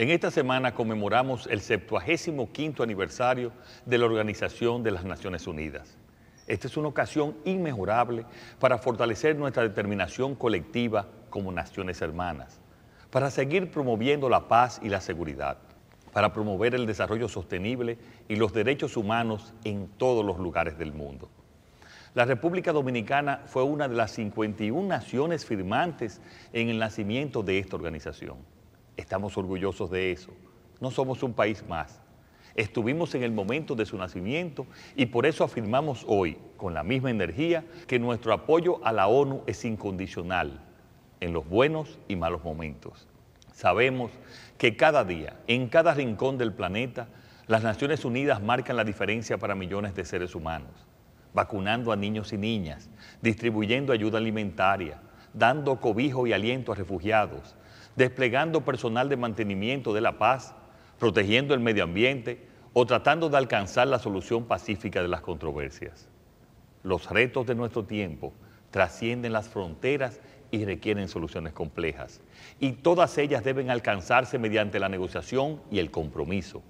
En esta semana conmemoramos el 75 aniversario de la Organización de las Naciones Unidas. Esta es una ocasión inmejorable para fortalecer nuestra determinación colectiva como naciones hermanas, para seguir promoviendo la paz y la seguridad, para promover el desarrollo sostenible y los derechos humanos en todos los lugares del mundo. La República Dominicana fue una de las 51 naciones firmantes en el nacimiento de esta organización. Estamos orgullosos de eso. No somos un país más. Estuvimos en el momento de su nacimiento y por eso afirmamos hoy, con la misma energía, que nuestro apoyo a la ONU es incondicional en los buenos y malos momentos. Sabemos que cada día, en cada rincón del planeta, las Naciones Unidas marcan la diferencia para millones de seres humanos, vacunando a niños y niñas, distribuyendo ayuda alimentaria, dando cobijo y aliento a refugiados, desplegando personal de mantenimiento de la paz, protegiendo el medio ambiente o tratando de alcanzar la solución pacífica de las controversias. Los retos de nuestro tiempo trascienden las fronteras y requieren soluciones complejas, y todas ellas deben alcanzarse mediante la negociación y el compromiso.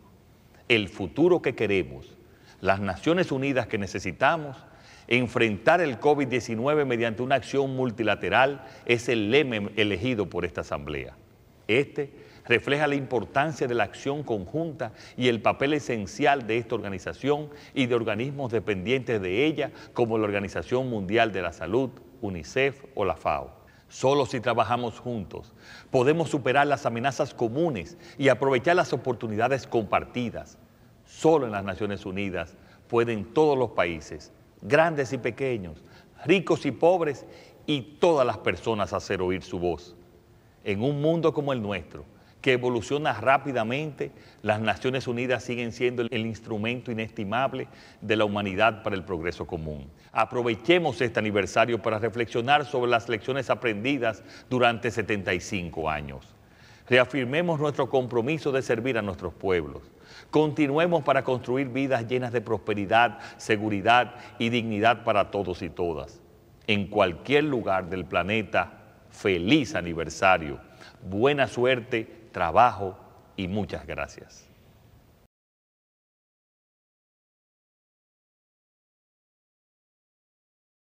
El futuro que queremos, las Naciones Unidas que necesitamos, Enfrentar el COVID-19 mediante una acción multilateral es el lema elegido por esta Asamblea. Este refleja la importancia de la acción conjunta y el papel esencial de esta organización y de organismos dependientes de ella como la Organización Mundial de la Salud, UNICEF o la FAO. Solo si trabajamos juntos podemos superar las amenazas comunes y aprovechar las oportunidades compartidas. Solo en las Naciones Unidas pueden todos los países grandes y pequeños, ricos y pobres, y todas las personas hacer oír su voz. En un mundo como el nuestro, que evoluciona rápidamente, las Naciones Unidas siguen siendo el instrumento inestimable de la humanidad para el progreso común. Aprovechemos este aniversario para reflexionar sobre las lecciones aprendidas durante 75 años. Reafirmemos nuestro compromiso de servir a nuestros pueblos. Continuemos para construir vidas llenas de prosperidad, seguridad y dignidad para todos y todas. En cualquier lugar del planeta, feliz aniversario, buena suerte, trabajo y muchas gracias.